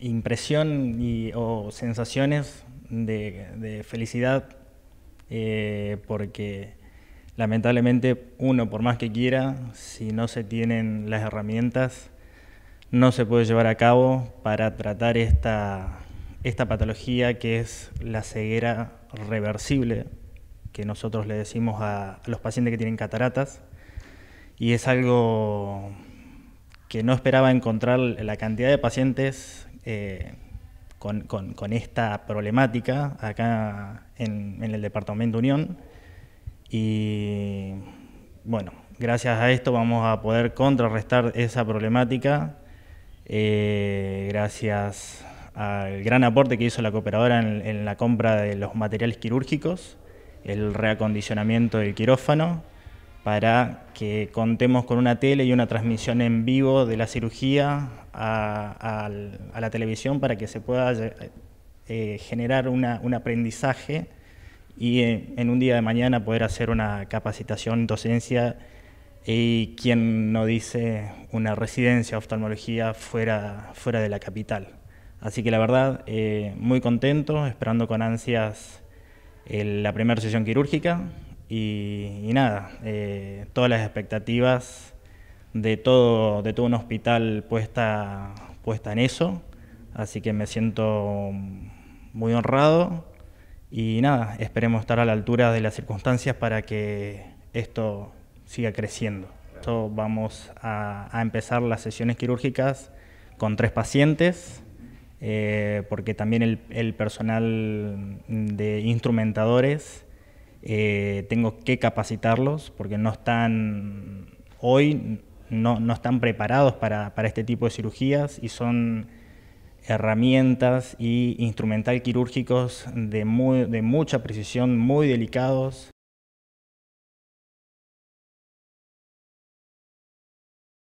impresión y, o sensaciones de, felicidad eh, porque lamentablemente uno, por más que quiera, si no se tienen las herramientas, no se puede llevar a cabo para tratar esta, patología que es la ceguera reversible, que nosotros le decimos a, a los pacientes que tienen cataratas, y es algo que no esperaba encontrar la cantidad de pacientes eh, con, esta problemática acá en, el Departamento Unión. Y bueno, gracias a esto vamos a poder contrarrestar esa problemática, eh, gracias al gran aporte que hizo la cooperadora en la compra de los materiales quirúrgicos, el reacondicionamiento del quirófano, para que contemos con una tele y una transmisión en vivo de la cirugía a, la televisión para que se pueda eh, eh, generar un aprendizaje y eh, en, un día de mañana poder hacer una capacitación, docencia y quien no dice una residencia de oftalmología fuera, de la capital. Así que la verdad, muy contento, esperando con ansias la primera sesión quirúrgica y, nada, eh, todas las expectativas de todo, de todo un hospital puesta, puesta en eso, así que me siento muy honrado y nada, esperemos estar a la altura de las circunstancias para que esto siga creciendo. Esto vamos a, empezar las sesiones quirúrgicas con tres pacientes, eh, porque también el, el, personal de instrumentadores eh, tengo que capacitarlos porque no están, hoy no, están preparados para, este tipo de cirugías y son herramientas y instrumental quirúrgicos de mucha precisión, muy delicados,